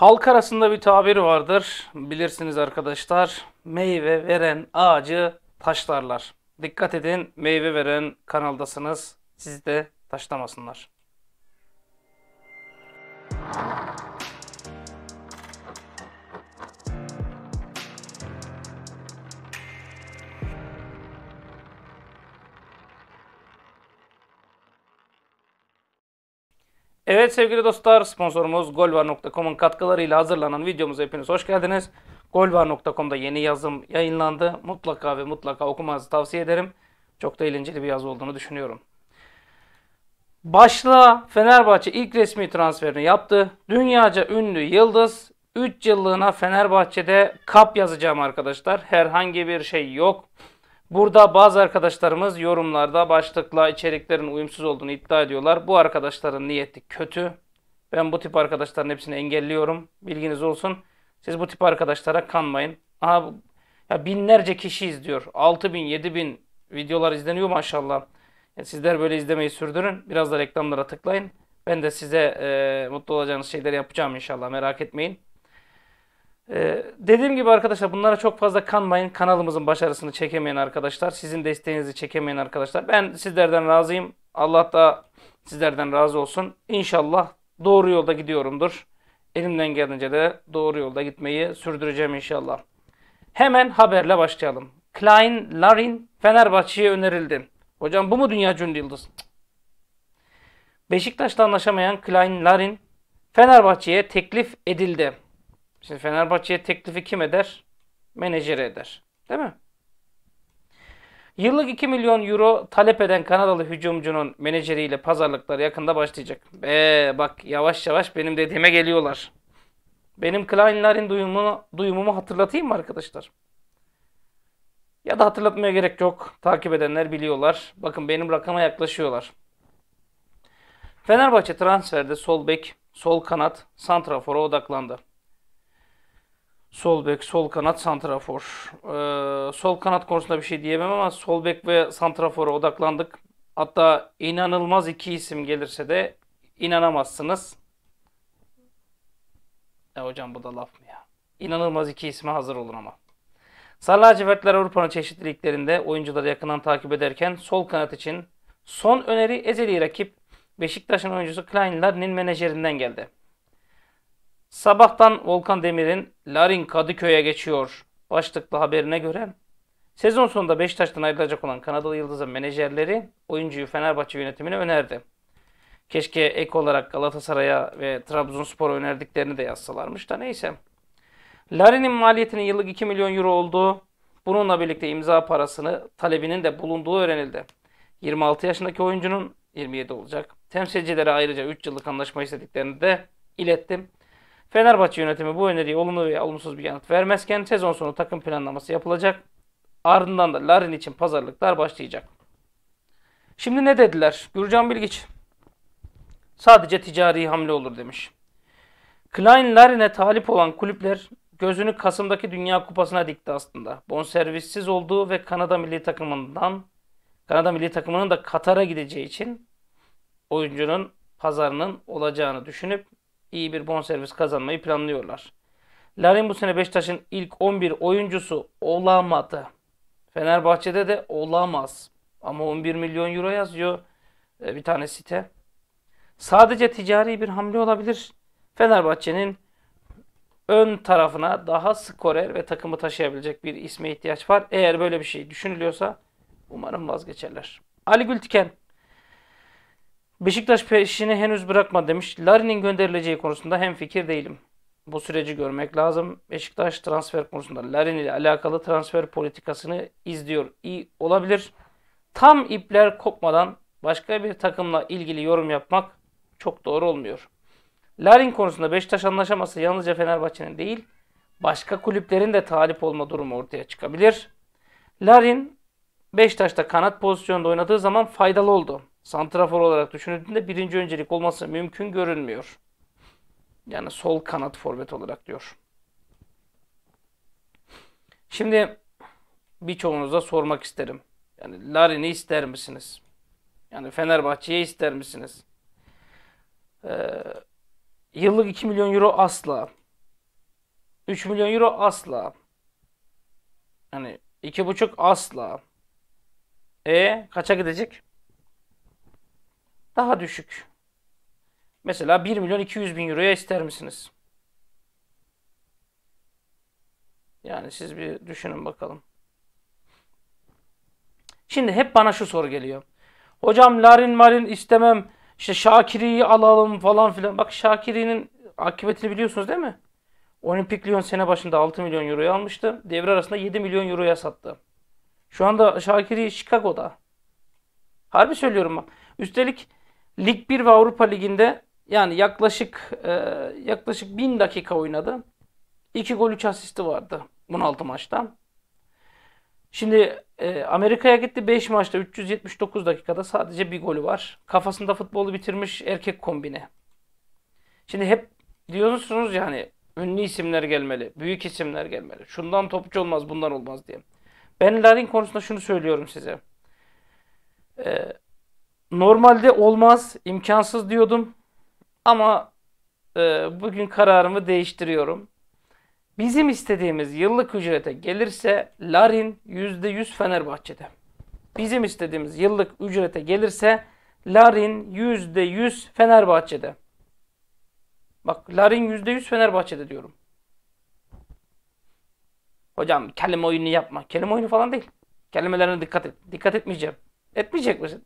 Halk arasında bir tabir vardır. Bilirsiniz arkadaşlar. Meyve veren ağacı taşlarlar. Dikkat edin meyve veren kanaldasınız. Sizi de taşlamasınlar. Evet sevgili dostlar sponsorumuz golvar.com'un katkılarıyla hazırlanan videomuza hepiniz hoş geldiniz. Golvar.com'da yeni yazım yayınlandı. Mutlaka ve mutlaka okumanızı tavsiye ederim. Çok da eğlenceli bir yazı olduğunu düşünüyorum. Başla Fenerbahçe ilk resmi transferini yaptı. Dünyaca ünlü Yıldız 3 yıllığına Fenerbahçe'de kap yazacağım arkadaşlar. Herhangi bir şey yok. Burada bazı arkadaşlarımız yorumlarda başlıkla içeriklerin uyumsuz olduğunu iddia ediyorlar. Bu arkadaşların niyeti kötü. Ben bu tip arkadaşların hepsini engelliyorum. Bilginiz olsun. Siz bu tip arkadaşlara kanmayın. Aha, ya binlerce kişi izliyor. 6 bin, 7 bin videolar izleniyor maşallah. Yani sizler böyle izlemeyi sürdürün. Biraz da reklamlara tıklayın. Ben de size e, mutlu olacağınız şeyleri yapacağım inşallah. Merak etmeyin. Ee, dediğim gibi arkadaşlar bunlara çok fazla kanmayın. Kanalımızın başarısını çekemeyen arkadaşlar, sizin desteğinizi çekemeyen arkadaşlar. Ben sizlerden razıyım. Allah da sizlerden razı olsun. İnşallah doğru yolda gidiyorumdur. Elimden geldiğince de doğru yolda gitmeyi sürdüreceğim inşallah. Hemen haberle başlayalım. Klein Larin Fenerbahçe'ye önerildi. Hocam bu mu dünya cündü yıldız? Beşiktaş'la anlaşamayan Klein Larin Fenerbahçe'ye teklif edildi. Şimdi Fenerbahçe'ye teklifi kim eder? Menajeri eder. Değil mi? Yıllık 2 milyon euro talep eden Kanadalı hücumcunun menajeriyle pazarlıklar yakında başlayacak. Eee bak yavaş yavaş benim dediğime geliyorlar. Benim Kleinler'in duyumunu, duyumumu hatırlatayım mı arkadaşlar? Ya da hatırlatmaya gerek yok. Takip edenler biliyorlar. Bakın benim rakama yaklaşıyorlar. Fenerbahçe transferde sol bek, sol kanat, santrafora odaklandı. Sol bek, sol kanat, santrafor. Ee, sol kanat konusunda bir şey diyemem ama sol bek ve santrafora odaklandık. Hatta inanılmaz iki isim gelirse de inanamazsınız. E hocam bu da laf mı ya? İnanılmaz iki isme hazır olun ama. Sarı lacivertler Avrupa'nın çeşitli liglerinde oyuncuları yakından takip ederken sol kanat için son öneri ezeli rakip Beşiktaş'ın oyuncusu Kleinlerin menajerinden geldi. Sabahtan Volkan Demir'in Larin Kadıköy'e geçiyor başlıklı haberine göre sezon sonunda Beşiktaş'tan ayrılacak olan Kanadalı Yıldız'ın menajerleri oyuncuyu Fenerbahçe yönetimine önerdi. Keşke ek olarak Galatasaray'a ve Trabzonspor'a önerdiklerini de yazsalarmış da neyse. Larin'in maliyetinin yıllık 2 milyon euro olduğu, bununla birlikte imza parasını talebinin de bulunduğu öğrenildi. 26 yaşındaki oyuncunun 27 olacak. Temsilcilere ayrıca 3 yıllık anlaşma istediklerini de ilettim. Fenerbahçe yönetimi bu öneriyi olumlu veya olumsuz bir yanıt vermezken sezon sonu takım planlaması yapılacak. Ardından da Larin için pazarlıklar başlayacak. Şimdi ne dediler? Gürcan Bilgiç sadece ticari hamle olur demiş. Klein Larin'e talip olan kulüpler gözünü Kasım'daki Dünya Kupası'na dikti aslında. Bonservissiz olduğu ve Kanada milli takımından Kanada milli takımının da Katar'a gideceği için oyuncunun pazarının olacağını düşünüp iyi bir bonservis kazanmayı planlıyorlar. Larin bu sene Beşiktaş'ın ilk 11 oyuncusu olamadı. Fenerbahçe'de de olamaz. Ama 11 milyon euro yazıyor e, bir tane site. Sadece ticari bir hamle olabilir. Fenerbahçe'nin ön tarafına daha skorer ve takımı taşıyabilecek bir isme ihtiyaç var. Eğer böyle bir şey düşünülüyorsa umarım vazgeçerler. Ali Gültiken Beşiktaş peşini henüz bırakma demiş. Larin'in gönderileceği konusunda hem fikir değilim. Bu süreci görmek lazım. Beşiktaş transfer konusunda Larin ile alakalı transfer politikasını izliyor. İyi olabilir. Tam ipler kopmadan başka bir takımla ilgili yorum yapmak çok doğru olmuyor. Larin konusunda Beşiktaş anlaşaması yalnızca Fenerbahçe'nin değil, başka kulüplerin de talip olma durumu ortaya çıkabilir. Larin Beşiktaş'ta kanat pozisyonunda oynadığı zaman faydalı oldu santrafor olarak düşünüldüğünde birinci öncelik olması mümkün görünmüyor. Yani sol kanat forvet olarak diyor. Şimdi birçoğunuza sormak isterim. Yani Larin'i ister misiniz? Yani Fenerbahçe'ye ister misiniz? Ee, yıllık 2 milyon euro asla. 3 milyon euro asla. Hani 2,5 asla. E kaça gidecek? daha düşük. Mesela 1 milyon 200 bin euroya ister misiniz? Yani siz bir düşünün bakalım. Şimdi hep bana şu soru geliyor. Hocam larin marin istemem. İşte Şakiri'yi alalım falan filan. Bak Şakiri'nin akıbetini biliyorsunuz değil mi? Olimpik Lyon sene başında 6 milyon euroya almıştı. Devre arasında 7 milyon euroya sattı. Şu anda Şakiri Chicago'da. Harbi söylüyorum bak. Üstelik Lig 1 ve Avrupa Ligi'nde yani yaklaşık e, yaklaşık 1000 dakika oynadı. 2 gol 3 asisti vardı 16 maçta. Şimdi e, Amerika'ya gitti 5 maçta 379 dakikada sadece bir golü var. Kafasında futbolu bitirmiş erkek kombine. Şimdi hep diyorsunuz yani ünlü isimler gelmeli, büyük isimler gelmeli. Şundan topçu olmaz, bundan olmaz diye. Ben Larin konusunda şunu söylüyorum size. Ee, Normalde olmaz, imkansız diyordum. Ama e, bugün kararımı değiştiriyorum. Bizim istediğimiz yıllık ücrete gelirse Larin %100 Fenerbahçe'de. Bizim istediğimiz yıllık ücrete gelirse Larin %100 Fenerbahçe'de. Bak Larin %100 Fenerbahçe'de diyorum. Hocam kelime oyunu yapma. Kelime oyunu falan değil. Kelimelerine dikkat et. Dikkat etmeyeceğim. Etmeyecek misin?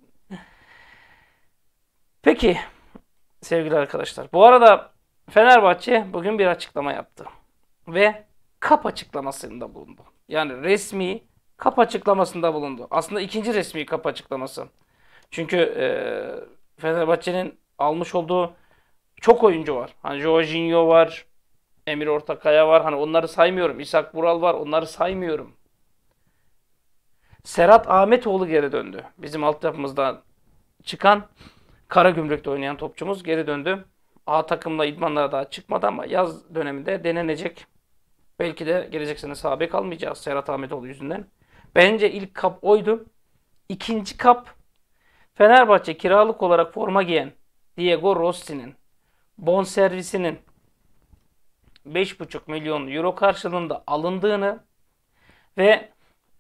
Peki sevgili arkadaşlar. Bu arada Fenerbahçe bugün bir açıklama yaptı. Ve kap açıklamasında bulundu. Yani resmi kap açıklamasında bulundu. Aslında ikinci resmi kap açıklaması. Çünkü e, Fenerbahçe'nin almış olduğu çok oyuncu var. Hani Jorginho var, Emir Ortakaya var. Hani onları saymıyorum. İshak Bural var. Onları saymıyorum. Serhat Ahmetoğlu geri döndü. Bizim altyapımızdan çıkan Kara Gümrük'te oynayan topçumuz geri döndü. A takımla idmanlara daha çıkmadı ama yaz döneminde denenecek. Belki de gelecek sene sahabe kalmayacağız Serhat Ahmetoğlu yüzünden. Bence ilk kap oydu. İkinci kap Fenerbahçe kiralık olarak forma giyen Diego Rossi'nin bon servisinin 5,5 milyon euro karşılığında alındığını ve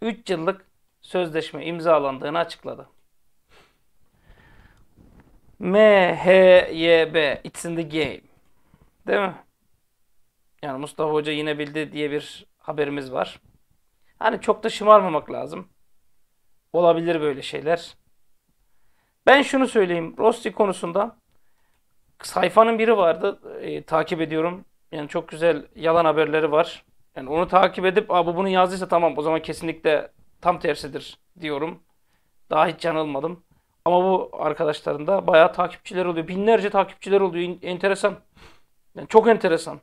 3 yıllık sözleşme imzalandığını açıkladı. M, H, Y, B. It's in the game. Değil mi? Yani Mustafa Hoca yine bildi diye bir haberimiz var. Hani çok da şımarmamak lazım. Olabilir böyle şeyler. Ben şunu söyleyeyim. Rossi konusunda sayfanın biri vardı. E, takip ediyorum. Yani çok güzel yalan haberleri var. Yani onu takip edip Aa, bu bunu yazdıysa tamam o zaman kesinlikle tam tersidir diyorum. Daha hiç yanılmadım. Ama bu arkadaşların da bayağı takipçiler oluyor. Binlerce takipçiler oluyor. Enteresan. Yani çok enteresan.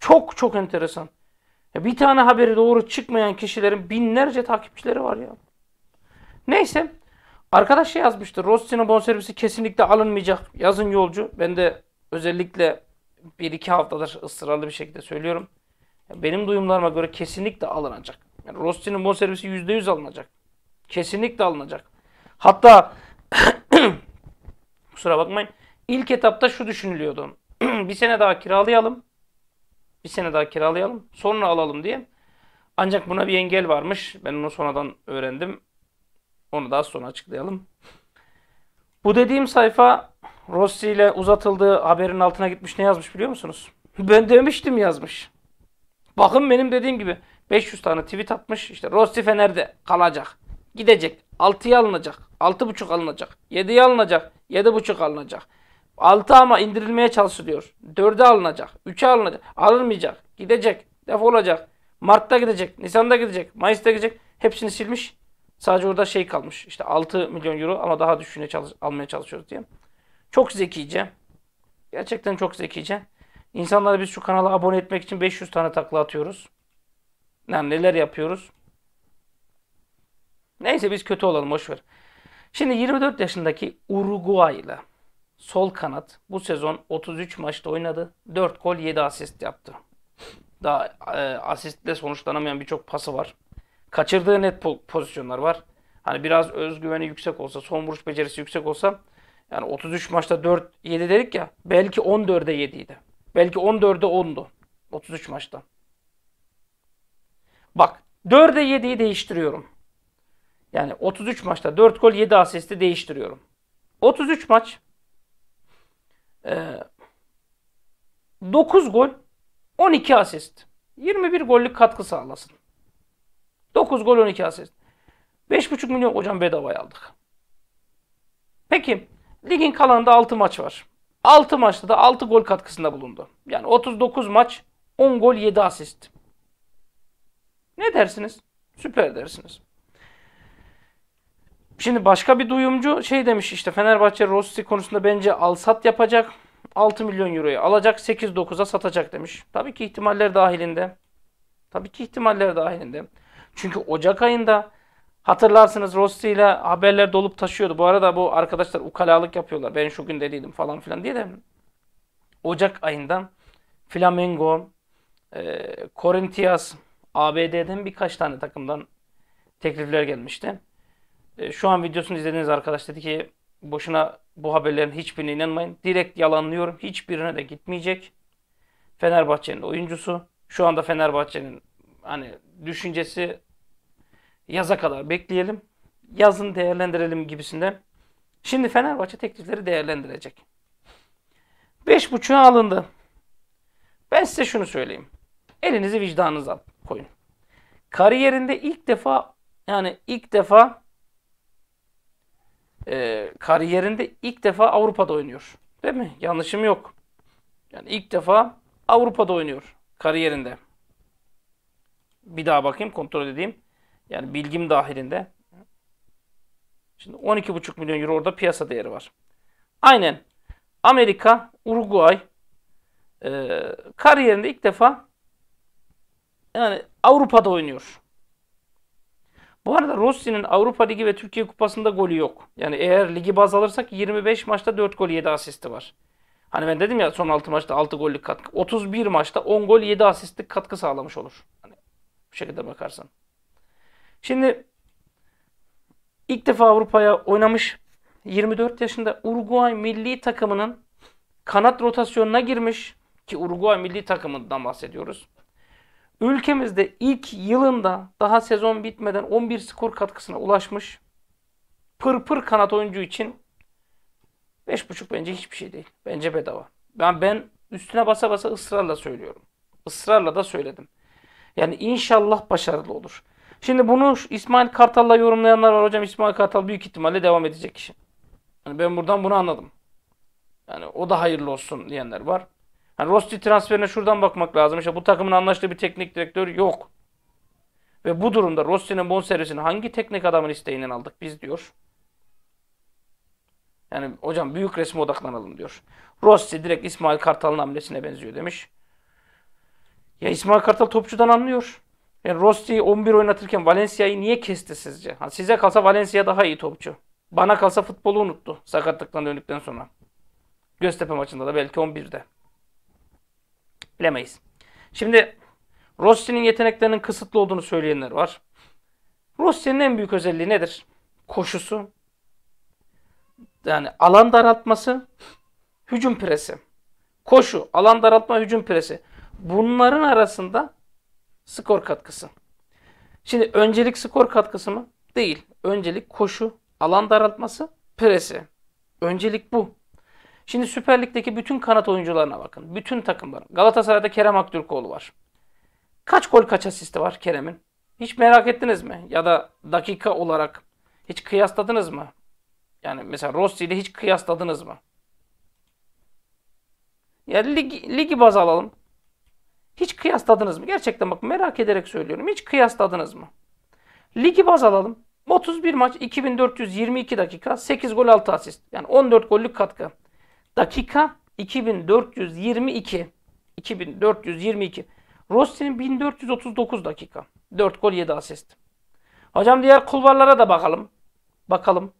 Çok çok enteresan. Ya bir tane haberi doğru çıkmayan kişilerin binlerce takipçileri var ya. Neyse. Arkadaş şey yazmıştı. Rossi'nin servisi kesinlikle alınmayacak. Yazın yolcu. Ben de özellikle bir iki haftadır ısrarlı bir şekilde söylüyorum. Benim duyumlarıma göre kesinlikle alınacak. Yani Rossi'nin bonservisi %100 alınacak. Kesinlikle alınacak. Hatta kusura bakmayın ilk etapta şu düşünülüyordu. bir sene daha kiralayalım. Bir sene daha kiralayalım. Sonra alalım diye. Ancak buna bir engel varmış. Ben onu sonradan öğrendim. Onu daha sonra açıklayalım. Bu dediğim sayfa Rossi ile uzatıldığı haberin altına gitmiş ne yazmış biliyor musunuz? Ben demiştim yazmış. Bakın benim dediğim gibi 500 tane tweet atmış. İşte Rossi Fener'de kalacak. Gidecek. 6'ya alınacak. 6,5 alınacak. 7'ye alınacak. 7,5 alınacak. 6 ama indirilmeye çalışılıyor. 4'e alınacak. 3'e alınacak. Alınmayacak. Gidecek. Defolacak. Mart'ta gidecek. Nisan'da gidecek. Mayıs'ta gidecek. Hepsini silmiş. Sadece orada şey kalmış. İşte 6 milyon euro ama daha düşüne çalış almaya çalışıyoruz diye. Çok zekice. Gerçekten çok zekice. İnsanlara biz şu kanala abone etmek için 500 tane takla atıyoruz. Yani neler yapıyoruz? Neyse biz kötü olalım boşver. Şimdi 24 yaşındaki Uruguaylı sol kanat bu sezon 33 maçta oynadı. 4 gol 7 asist yaptı. Daha e, asistle sonuçlanamayan birçok pası var. Kaçırdığı net po- pozisyonlar var. Hani biraz özgüveni yüksek olsa, son vuruş becerisi yüksek olsa yani 33 maçta 4 7 dedik ya. Belki 14'e 7 idi. Belki 14'e 10'du. 33 maçta. Bak 4'e 7'yi değiştiriyorum. Yani 33 maçta 4 gol 7 asisti değiştiriyorum. 33 maç 9 e, gol 12 asist. 21 gollük katkı sağlasın. 9 gol 12 asist. 5,5 milyon hocam bedavaya aldık. Peki ligin kalanında 6 maç var. 6 maçta da 6 gol katkısında bulundu. Yani 39 maç 10 gol 7 asist. Ne dersiniz? Süper dersiniz. Şimdi başka bir duyumcu şey demiş işte Fenerbahçe Rossi konusunda bence alsat yapacak. 6 milyon euroya alacak 8-9'a satacak demiş. Tabii ki ihtimaller dahilinde. Tabii ki ihtimaller dahilinde. Çünkü Ocak ayında hatırlarsınız Rossi ile haberler dolup taşıyordu. Bu arada bu arkadaşlar ukalalık yapıyorlar. Ben şu gün deliydim falan filan diye de. Ocak ayında Flamengo, e, Corinthians, ABD'den birkaç tane takımdan teklifler gelmişti. E, şu an videosunu izlediğiniz arkadaş dedi ki boşuna bu haberlerin hiçbirine inanmayın. Direkt yalanlıyorum. Hiçbirine de gitmeyecek. Fenerbahçe'nin oyuncusu. Şu anda Fenerbahçe'nin hani düşüncesi yaza kadar bekleyelim. Yazın değerlendirelim gibisinden. Şimdi Fenerbahçe teklifleri değerlendirecek. 5.5'a alındı. Ben size şunu söyleyeyim. Elinizi vicdanınıza koyun. Kariyerinde ilk defa yani ilk defa e, kariyerinde ilk defa Avrupa'da oynuyor. Değil mi? Yanlışım yok. Yani ilk defa Avrupa'da oynuyor kariyerinde. Bir daha bakayım kontrol edeyim. Yani bilgim dahilinde. Şimdi 12,5 milyon euro orada piyasa değeri var. Aynen. Amerika, Uruguay e, kariyerinde ilk defa yani Avrupa'da oynuyor. Bu arada Rossi'nin Avrupa Ligi ve Türkiye Kupası'nda golü yok. Yani eğer ligi baz alırsak 25 maçta 4 gol 7 asisti var. Hani ben dedim ya son 6 maçta 6 gollük katkı. 31 maçta 10 gol 7 asistlik katkı sağlamış olur. Hani bu şekilde bakarsan. Şimdi ilk defa Avrupa'ya oynamış 24 yaşında Uruguay milli takımının kanat rotasyonuna girmiş ki Uruguay milli takımından bahsediyoruz. Ülkemizde ilk yılında daha sezon bitmeden 11 skor katkısına ulaşmış pırpır pır kanat oyuncu için 5.5 bence hiçbir şey değil. Bence bedava. Ben ben üstüne basa basa ısrarla söylüyorum. Israrla da söyledim. Yani inşallah başarılı olur. Şimdi bunu İsmail Kartal'la yorumlayanlar var. Hocam İsmail Kartal büyük ihtimalle devam edecek kişi. Yani ben buradan bunu anladım. Yani o da hayırlı olsun diyenler var. Yani Rosti transferine şuradan bakmak lazım. İşte bu takımın anlaştığı bir teknik direktör yok. Ve bu durumda Rossi'nin bonservisini hangi teknik adamın isteğinden aldık biz diyor. Yani hocam büyük resme odaklanalım diyor. Rossi direkt İsmail Kartal'ın hamlesine benziyor demiş. Ya İsmail Kartal topçudan anlıyor. Yani Rossi'yi 11 oynatırken Valencia'yı niye kesti sizce? Ha, size kalsa Valencia daha iyi topçu. Bana kalsa futbolu unuttu sakatlıktan döndükten sonra. Göztepe maçında da belki 11'de bilemeyiz. Şimdi Rossi'nin yeteneklerinin kısıtlı olduğunu söyleyenler var. Rossi'nin en büyük özelliği nedir? Koşusu, yani alan daraltması, hücum presi. Koşu, alan daraltma, hücum presi. Bunların arasında skor katkısı. Şimdi öncelik skor katkısı mı? Değil. Öncelik koşu, alan daraltması, presi. Öncelik bu. Şimdi Süper Lig'deki bütün kanat oyuncularına bakın. Bütün takımlar. Galatasaray'da Kerem Aktürkoğlu var. Kaç gol kaç asisti var Kerem'in? Hiç merak ettiniz mi? Ya da dakika olarak hiç kıyasladınız mı? Yani mesela Rossi ile hiç kıyasladınız mı? Ya lig, ligi baz alalım. Hiç kıyasladınız mı? Gerçekten bak merak ederek söylüyorum. Hiç kıyasladınız mı? Ligi baz alalım. 31 maç 2422 dakika 8 gol 6 asist. Yani 14 gollük katkı. Dakika 2422. 2422. Rossi'nin 1439 dakika. 4 gol 7 asist. Hocam diğer kulvarlara da bakalım. Bakalım.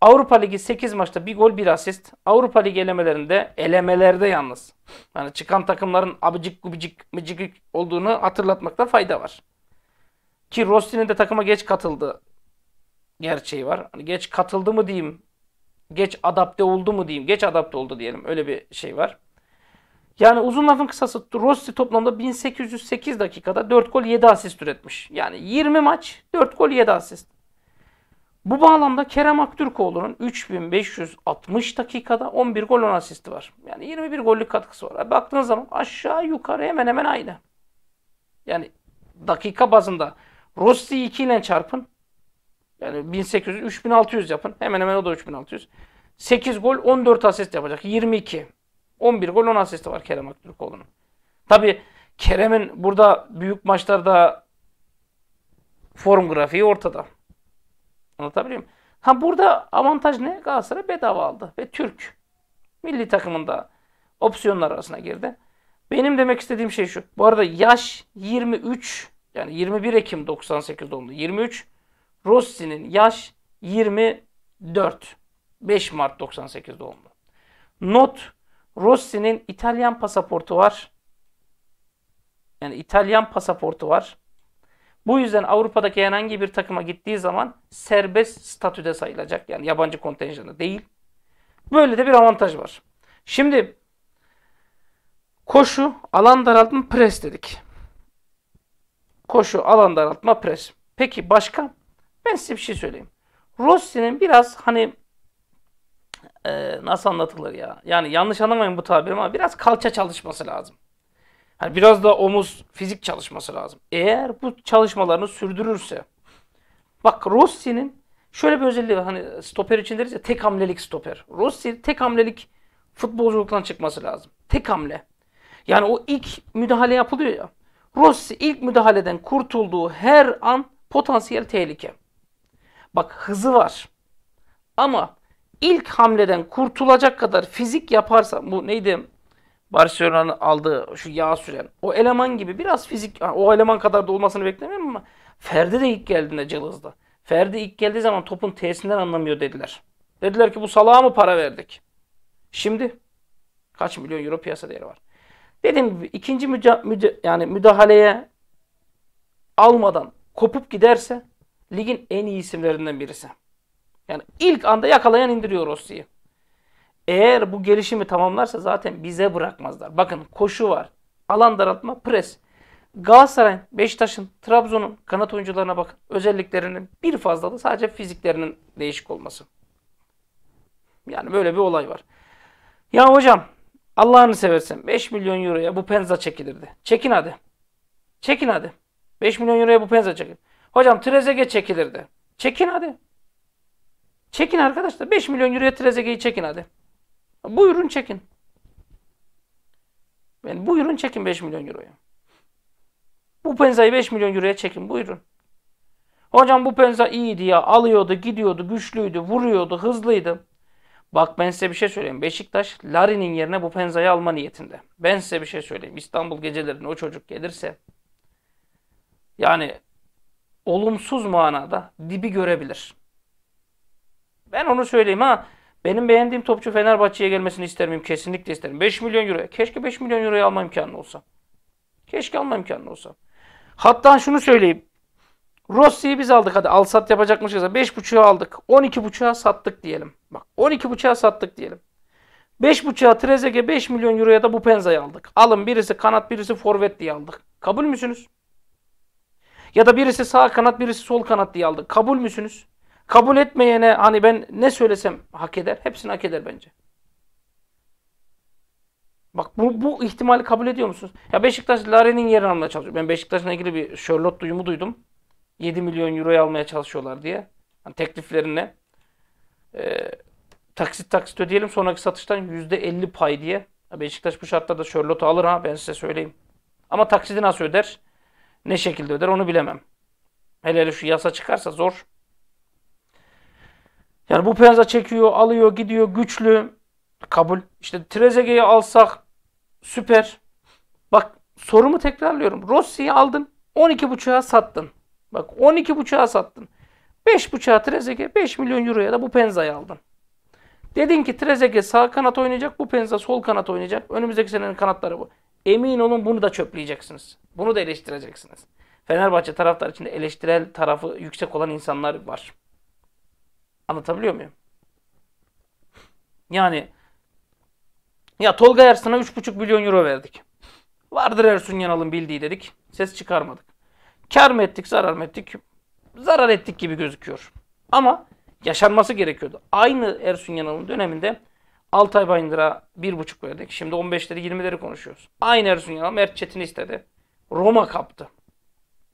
Avrupa Ligi 8 maçta 1 gol 1 asist. Avrupa Ligi elemelerinde elemelerde yalnız. Yani çıkan takımların abicik gubicik mıcık olduğunu hatırlatmakta fayda var. Ki Rossi'nin de takıma geç katıldı gerçeği var. Hani geç katıldı mı diyeyim geç adapte oldu mu diyeyim. Geç adapte oldu diyelim. Öyle bir şey var. Yani uzun lafın kısası Rossi toplamda 1808 dakikada 4 gol 7 asist üretmiş. Yani 20 maç 4 gol 7 asist. Bu bağlamda Kerem Aktürkoğlu'nun 3560 dakikada 11 gol 10 asisti var. Yani 21 gollük katkısı var. Baktığınız zaman aşağı yukarı hemen hemen aynı. Yani dakika bazında Rossi 2 ile çarpın. Yani 1800, 3600 yapın. Hemen hemen o da 3600. 8 gol, 14 asist yapacak. 22. 11 gol, 10 asisti var Kerem Aktürkoğlu'nun. Tabi Kerem'in burada büyük maçlarda form grafiği ortada. Anlatabiliyor muyum? Ha burada avantaj ne? Galatasaray bedava aldı ve Türk milli takımında opsiyonlar arasına girdi. Benim demek istediğim şey şu. Bu arada yaş 23 yani 21 Ekim 98 doğumlu. 23 Rossi'nin yaş 24. 5 Mart 98 doğumlu. Not Rossi'nin İtalyan pasaportu var. Yani İtalyan pasaportu var. Bu yüzden Avrupa'daki herhangi bir takıma gittiği zaman serbest statüde sayılacak. Yani yabancı kontenjanı değil. Böyle de bir avantaj var. Şimdi koşu, alan daraltma, pres dedik. Koşu, alan daraltma, pres. Peki başka? Ben size bir şey söyleyeyim. Rossi'nin biraz hani e, nasıl anlatılır ya? Yani yanlış anlamayın bu tabiri ama biraz kalça çalışması lazım. Hani biraz da omuz fizik çalışması lazım. Eğer bu çalışmalarını sürdürürse bak Rossi'nin şöyle bir özelliği Hani stoper için deriz ya tek hamlelik stoper. Rossi tek hamlelik futbolculuktan çıkması lazım. Tek hamle. Yani o ilk müdahale yapılıyor ya. Rossi ilk müdahaleden kurtulduğu her an potansiyel tehlike. Bak hızı var. Ama ilk hamleden kurtulacak kadar fizik yaparsa bu neydi? Barcelona'nın aldığı şu yağ süren o eleman gibi biraz fizik o eleman kadar da olmasını beklemiyorum ama Ferdi de ilk geldiğinde cılızdı. Ferdi ilk geldiği zaman topun T'sinden anlamıyor dediler. Dediler ki bu salağa mı para verdik? Şimdi kaç milyon euro piyasa değeri var. Dedim ikinci müca müca yani müdahaleye almadan kopup giderse Ligin en iyi isimlerinden birisi. Yani ilk anda yakalayan indiriyor Rossi'yi. Eğer bu gelişimi tamamlarsa zaten bize bırakmazlar. Bakın koşu var. Alan daraltma, pres. Galatasaray'ın, Beşiktaş'ın, Trabzon'un kanat oyuncularına bakın. Özelliklerinin bir fazlalığı sadece fiziklerinin değişik olması. Yani böyle bir olay var. Ya hocam Allah'ını seversen 5 milyon euroya bu penza çekilirdi. Çekin hadi. Çekin hadi. 5 milyon euroya bu penza çekilir. Hocam Trezege çekilirdi. Çekin hadi. Çekin arkadaşlar. 5 milyon euroya Trezege'yi çekin hadi. Buyurun çekin. Yani buyurun çekin 5 milyon euroya. Bu penzayı 5 milyon euroya çekin buyurun. Hocam bu penza iyiydi ya. Alıyordu, gidiyordu, güçlüydü, vuruyordu, hızlıydı. Bak ben size bir şey söyleyeyim. Beşiktaş Lari'nin yerine bu penzayı alma niyetinde. Ben size bir şey söyleyeyim. İstanbul gecelerinde o çocuk gelirse yani olumsuz manada dibi görebilir. Ben onu söyleyeyim ha. Benim beğendiğim topçu Fenerbahçe'ye gelmesini ister miyim? Kesinlikle isterim. 5 milyon euro. Keşke 5 milyon euroya alma imkanı olsa. Keşke alma imkanı olsa. Hatta şunu söyleyeyim. Rossi'yi biz aldık hadi. Al sat yapacakmışız. 5.5'a aldık. 12.5'a sattık diyelim. Bak 12.5'a sattık diyelim. 5.5'a Trezege 5 milyon euroya da bu penzayı aldık. Alın birisi kanat birisi forvet diye aldık. Kabul müsünüz? Ya da birisi sağ kanat birisi sol kanat diye aldı. Kabul müsünüz? Kabul etmeyene hani ben ne söylesem hak eder. Hepsini hak eder bence. Bak bu, bu ihtimali kabul ediyor musunuz? Ya Beşiktaş Lare'nin yerini almaya çalışıyor. Ben Beşiktaş'la ilgili bir Charlotte duyumu duydum. 7 milyon euroya almaya çalışıyorlar diye. Yani tekliflerine e, taksit taksit ödeyelim sonraki satıştan %50 pay diye. Beşiktaş bu şartta da Charlotte'u alır ha ben size söyleyeyim. Ama taksidi nasıl öder? ne şekilde öder onu bilemem. Hele hele şu yasa çıkarsa zor. Yani bu penza çekiyor, alıyor, gidiyor, güçlü. Kabul. İşte Trezeguet'i alsak süper. Bak sorumu tekrarlıyorum. Rossi'yi aldın, 12.5'a sattın. Bak 12.5'a sattın. 5.5'a Trezeguet, 5 milyon euroya da bu penzayı aldın. Dedin ki Trezeguet sağ kanat oynayacak, bu penza sol kanat oynayacak. Önümüzdeki senenin kanatları bu. Emin olun bunu da çöpleyeceksiniz. Bunu da eleştireceksiniz. Fenerbahçe taraftar içinde eleştirel tarafı yüksek olan insanlar var. Anlatabiliyor muyum? Yani ya Tolga Ersan'a 3,5 milyon euro verdik. Vardır Ersun Yanal'ın bildiği dedik. Ses çıkarmadık. Kar mı ettik, zarar mı ettik? Zarar ettik gibi gözüküyor. Ama yaşanması gerekiyordu. Aynı Ersun Yanal'ın döneminde Altay Bayındır'a 1,5 verdik. Şimdi 15'leri 20'leri konuşuyoruz. Aynı Ersun Yanal Mert Çetin istedi. Roma kaptı.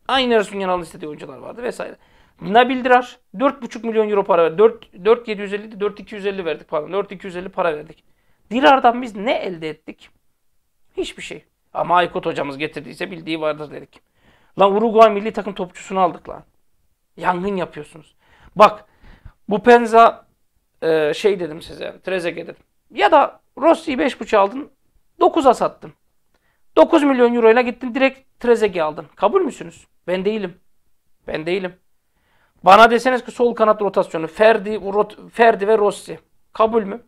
Aynı Ersun Yanal'ın istediği oyuncular vardı vesaire. Nabil Dirar 4,5 milyon euro para verdi. 4, 4 750 4 250 verdik pardon. 4 250 para verdik. Dirar'dan biz ne elde ettik? Hiçbir şey. Ama Aykut hocamız getirdiyse bildiği vardır dedik. Lan Uruguay milli takım topçusunu aldık lan. Yangın yapıyorsunuz. Bak bu Penza e, şey dedim size, Trezege dedim. Ya da Rossi'yi 5.5 aldın, 9'a sattın. 9 milyon euroyla gittin direkt Trezege aldın. Kabul müsünüz? Ben değilim. Ben değilim. Bana deseniz ki sol kanat rotasyonu Ferdi, rot, Ferdi ve Rossi. Kabul mü?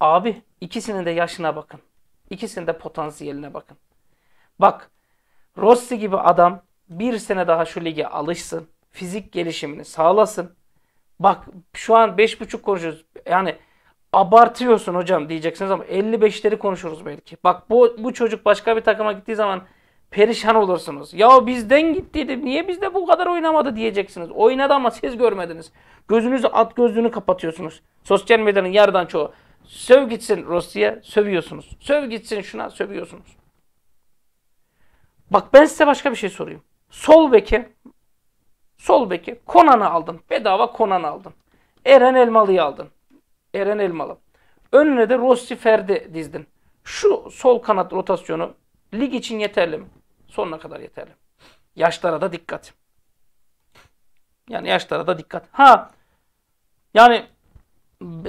Abi ikisinin de yaşına bakın. İkisinin de potansiyeline bakın. Bak Rossi gibi adam bir sene daha şu lige alışsın. Fizik gelişimini sağlasın. Bak şu an 5.5 konuşuyoruz. Yani abartıyorsun hocam diyeceksiniz ama 55'leri konuşuruz belki. Bak bu, bu çocuk başka bir takıma gittiği zaman perişan olursunuz. Ya bizden gittiydi niye bizde bu kadar oynamadı diyeceksiniz. Oynadı ama siz görmediniz. Gözünüzü at gözlüğünü kapatıyorsunuz. Sosyal medyanın yarıdan çoğu. Söv gitsin Rusya'ya sövüyorsunuz. Söv gitsin şuna sövüyorsunuz. Bak ben size başka bir şey sorayım. Sol beke Sol beki Konan'ı aldın. Bedava Konan'ı aldın. Eren Elmalı'yı aldın. Eren Elmalı. Önüne de Rossi Ferdi dizdin. Şu sol kanat rotasyonu lig için yeterli mi? Sonuna kadar yeterli. Yaşlara da dikkat. Yani yaşlara da dikkat. Ha yani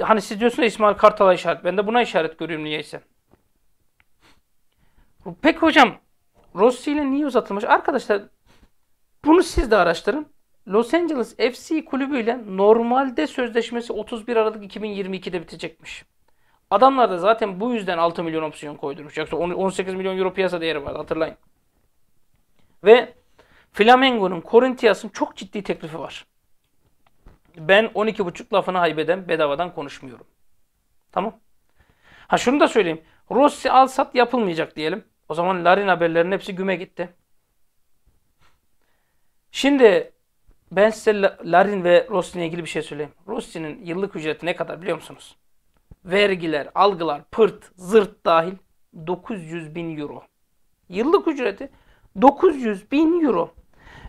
hani siz diyorsunuz ya İsmail Kartal'a işaret. Ben de buna işaret görüyorum niyeyse. Peki hocam Rossi ile niye uzatılmış? Arkadaşlar bunu siz de araştırın. Los Angeles FC kulübüyle normalde sözleşmesi 31 Aralık 2022'de bitecekmiş. Adamlar da zaten bu yüzden 6 milyon opsiyon koydurmuş. Yoksa 18 milyon euro piyasa değeri var hatırlayın. Ve Flamengo'nun Corinthians'ın çok ciddi teklifi var. Ben 12,5 lafını haybeden bedavadan konuşmuyorum. Tamam. Ha şunu da söyleyeyim. Rossi alsat yapılmayacak diyelim. O zaman Larin haberlerinin hepsi güme gitti. Şimdi ben size Larin ve Rossi'yle ilgili bir şey söyleyeyim. Rossi'nin yıllık ücreti ne kadar biliyor musunuz? Vergiler, algılar, pırt, zırt dahil 900 bin euro. Yıllık ücreti 900 bin euro.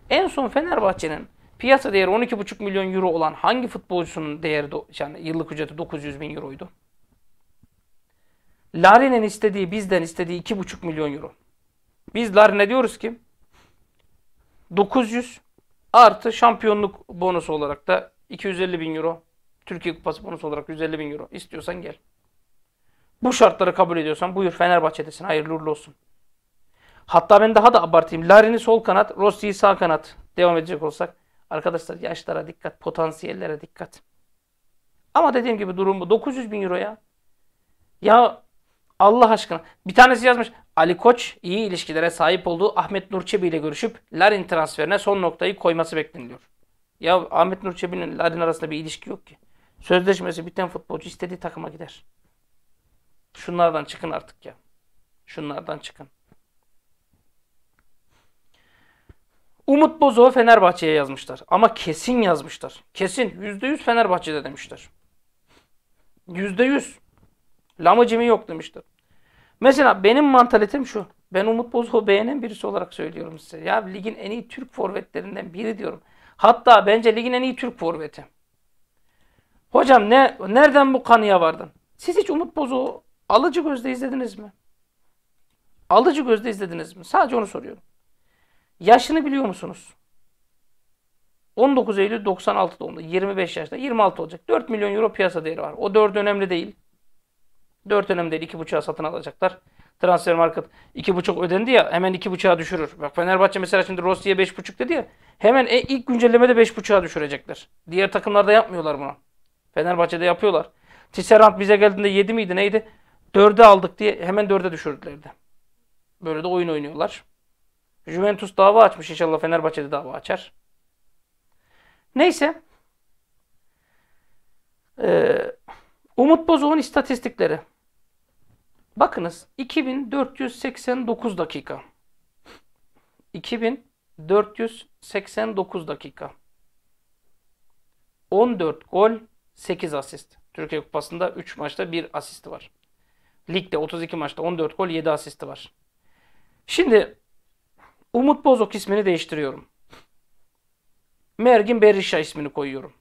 En son Fenerbahçe'nin piyasa değeri 12,5 milyon euro olan hangi futbolcusunun değeri yani yıllık ücreti 900 bin euroydu? Larin'in istediği bizden istediği 2,5 milyon euro. Biz Larin'e diyoruz ki 900 Artı şampiyonluk bonusu olarak da 250 bin euro. Türkiye Kupası bonusu olarak 150 bin euro. İstiyorsan gel. Bu şartları kabul ediyorsan buyur Fenerbahçe'desin. Hayırlı uğurlu olsun. Hatta ben daha da abartayım. Larin'i sol kanat, Rossi'yi sağ kanat. Devam edecek olsak. Arkadaşlar yaşlara dikkat, potansiyellere dikkat. Ama dediğim gibi durum bu. 900 bin euro ya. Ya Allah aşkına. Bir tanesi yazmış. Ali Koç iyi ilişkilere sahip olduğu Ahmet Nurçebi ile görüşüp Larin transferine son noktayı koyması bekleniliyor. Ya Ahmet Nurçebi'nin Larin arasında bir ilişki yok ki. Sözleşmesi biten futbolcu istediği takıma gider. Şunlardan çıkın artık ya. Şunlardan çıkın. Umut Bozoğu Fenerbahçe'ye yazmışlar. Ama kesin yazmışlar. Kesin. %100 Fenerbahçe'de demişler. %100. Lamıcımı yok demiştir. Mesela benim mantaletim şu. Ben Umut Bozok'u beğenen birisi olarak söylüyorum size. Ya ligin en iyi Türk forvetlerinden biri diyorum. Hatta bence ligin en iyi Türk forveti. Hocam ne nereden bu kanıya vardın? Siz hiç Umut Bozok'u alıcı gözle izlediniz mi? Alıcı gözle izlediniz mi? Sadece onu soruyorum. Yaşını biliyor musunuz? 19 Eylül 96 doğumlu. 25 yaşında. 26 olacak. 4 milyon euro piyasa değeri var. O 4 önemli değil. 4 önemli değil. 2.5'a satın alacaklar. Transfer market 2.5 ödendi ya hemen 2.5'a düşürür. Bak Fenerbahçe mesela şimdi Rossi'ye 5.5 dedi ya. Hemen e, ilk güncellemede 5.5'a düşürecekler. Diğer takımlarda yapmıyorlar bunu. Fenerbahçe'de yapıyorlar. Tisserand bize geldiğinde 7 miydi neydi? 4'e aldık diye hemen 4'e düşürdülerdi. Böyle de oyun oynuyorlar. Juventus dava açmış inşallah Fenerbahçe'de dava açar. Neyse. Ee, Umut Bozok'un istatistikleri. Bakınız 2489 dakika. 2489 dakika. 14 gol, 8 asist. Türkiye Kupası'nda 3 maçta 1 asisti var. Ligde 32 maçta 14 gol, 7 asisti var. Şimdi Umut Bozok ismini değiştiriyorum. Mergin Berisha ismini koyuyorum.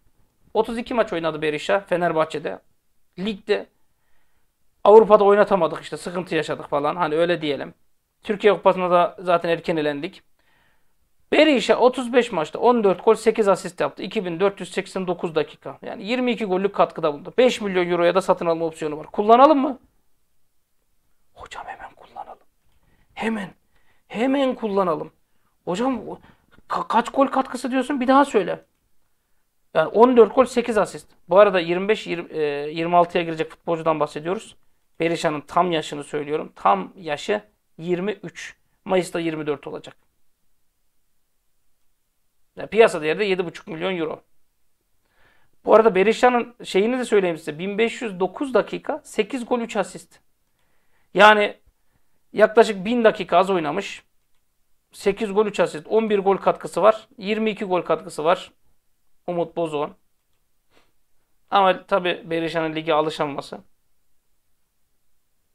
32 maç oynadı Berisha Fenerbahçe'de. Ligde Avrupa'da oynatamadık işte sıkıntı yaşadık falan hani öyle diyelim. Türkiye Kupası'nda da zaten erken elendik. Berişe 35 maçta 14 gol 8 asist yaptı. 2489 dakika. Yani 22 gollük katkıda bulundu. 5 milyon euroya da satın alma opsiyonu var. Kullanalım mı? Hocam hemen kullanalım. Hemen. Hemen kullanalım. Hocam ka- kaç gol katkısı diyorsun bir daha söyle. Yani 14 gol 8 asist. Bu arada 25-26'ya e, girecek futbolcudan bahsediyoruz. Perişan'ın tam yaşını söylüyorum. Tam yaşı 23. Mayıs'ta 24 olacak. Yani piyasa değeri de 7,5 milyon euro. Bu arada Berisha'nın şeyini de söyleyeyim size. 1509 dakika 8 gol 3 asist. Yani yaklaşık 1000 dakika az oynamış. 8 gol 3 asist. 11 gol katkısı var. 22 gol katkısı var. Umut Bozoğan. Ama tabi Berisha'nın ligi alışamaması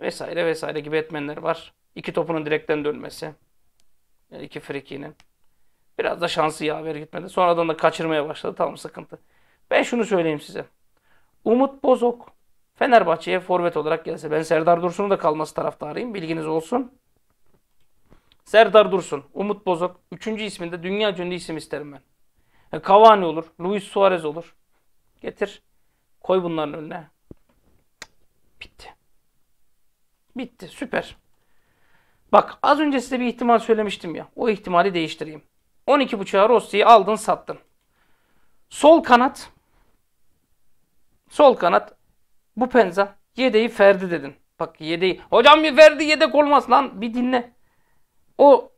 vesaire vesaire gibi etmenler var. İki topunun direkten dönmesi. Yani iki frikinin. Biraz da şansı yaver gitmedi. Sonradan da kaçırmaya başladı. Tam sıkıntı. Ben şunu söyleyeyim size. Umut Bozok Fenerbahçe'ye forvet olarak gelse. Ben Serdar Dursun'un da kalması taraftarıyım. Bilginiz olsun. Serdar Dursun, Umut Bozok. Üçüncü isminde dünya ünlü isim isterim ben. E, Cavani olur, Luis Suarez olur. Getir. Koy bunların önüne. Bitti. Süper. Bak az önce size bir ihtimal söylemiştim ya. O ihtimali değiştireyim. 12.5'a Rossi'yi aldın sattın. Sol kanat sol kanat bu penza yedeği Ferdi dedin. Bak yedeği. Hocam bir Ferdi yedek olmaz lan. Bir dinle. O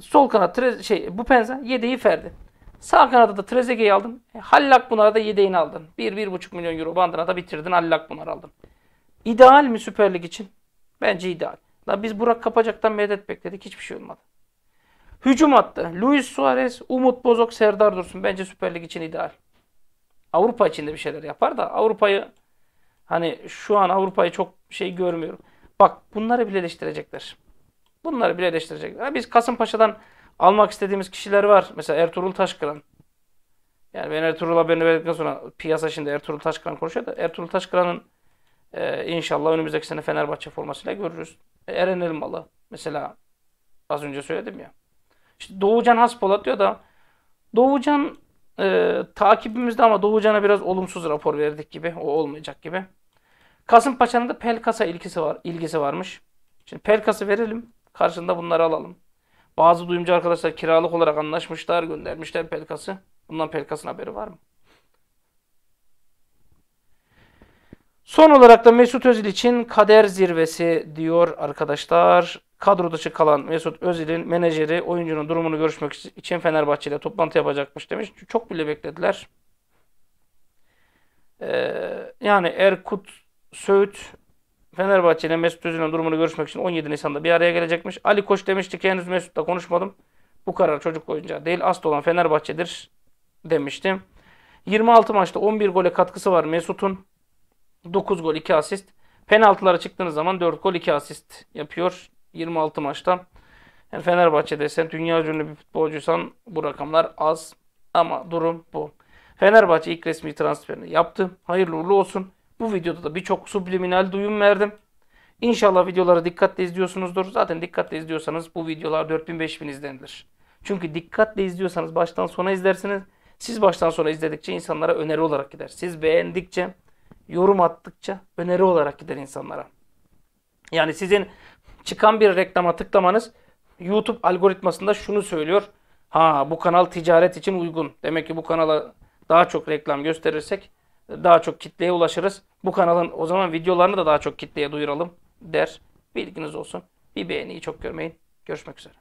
sol kanat şey bu penza yedeği Ferdi. Sağ kanada da Trezeguet'i aldın. E, Hallak Bunar'a da yedeğini aldın. 1-1,5 milyon euro bandına da bitirdin. Hallak Bunar aldın. İdeal mi Süper Lig için? Bence ideal. La biz Burak Kapacak'tan medet bekledik. Hiçbir şey olmadı. Hücum attı. Luis Suarez, Umut Bozok, Serdar Dursun. Bence Süper Lig için ideal. Avrupa içinde bir şeyler yapar da Avrupa'yı hani şu an Avrupa'yı çok şey görmüyorum. Bak bunları bile eleştirecekler. Bunları bile eleştirecekler. Ha, biz Kasımpaşa'dan almak istediğimiz kişiler var. Mesela Ertuğrul Taşkıran. Yani ben Ertuğrul'a beni verdikten sonra piyasa şimdi Ertuğrul Taşkıran konuşuyor da Ertuğrul Taşkıran'ın ee, inşallah önümüzdeki sene Fenerbahçe formasıyla görürüz. E, Eren Elmalı mesela az önce söyledim ya. İşte Doğucan Haspolat diyor da Doğucan e, takibimizde ama Doğucan'a biraz olumsuz rapor verdik gibi. O olmayacak gibi. Kasımpaşa'nın da Pelkas'a ilgisi var, ilgisi varmış. Şimdi Pelkas'ı verelim. Karşında bunları alalım. Bazı duyumcu arkadaşlar kiralık olarak anlaşmışlar, göndermişler Pelkas'ı. Bundan Pelkas'ın haberi var mı? Son olarak da Mesut Özil için kader zirvesi diyor arkadaşlar. Kadro dışı kalan Mesut Özil'in menajeri oyuncunun durumunu görüşmek için Fenerbahçe ile toplantı yapacakmış demiş. Çok bile beklediler. Ee, yani Erkut Söğüt Fenerbahçe ile Mesut Özil'in durumunu görüşmek için 17 Nisan'da bir araya gelecekmiş. Ali Koç demişti ki henüz Mesut'la konuşmadım. Bu karar çocuk oyuncağı değil. Asıl olan Fenerbahçe'dir demiştim. 26 maçta 11 gole katkısı var Mesut'un. 9 gol 2 asist. Penaltılara çıktığınız zaman 4 gol 2 asist yapıyor 26 maçta. Yani Fenerbahçe'de sen dünya ünlü bir futbolcuysan bu rakamlar az ama durum bu. Fenerbahçe ilk resmi transferini yaptı. Hayırlı uğurlu olsun. Bu videoda da birçok subliminal duyum verdim. İnşallah videoları dikkatle izliyorsunuzdur. Zaten dikkatle izliyorsanız bu videolar 4000-5000 izlenilir. Çünkü dikkatle izliyorsanız baştan sona izlersiniz. Siz baştan sona izledikçe insanlara öneri olarak gider. Siz beğendikçe yorum attıkça öneri olarak gider insanlara. Yani sizin çıkan bir reklama tıklamanız YouTube algoritmasında şunu söylüyor. Ha bu kanal ticaret için uygun. Demek ki bu kanala daha çok reklam gösterirsek daha çok kitleye ulaşırız. Bu kanalın o zaman videolarını da daha çok kitleye duyuralım der. Bilginiz olsun. Bir beğeniyi çok görmeyin. Görüşmek üzere.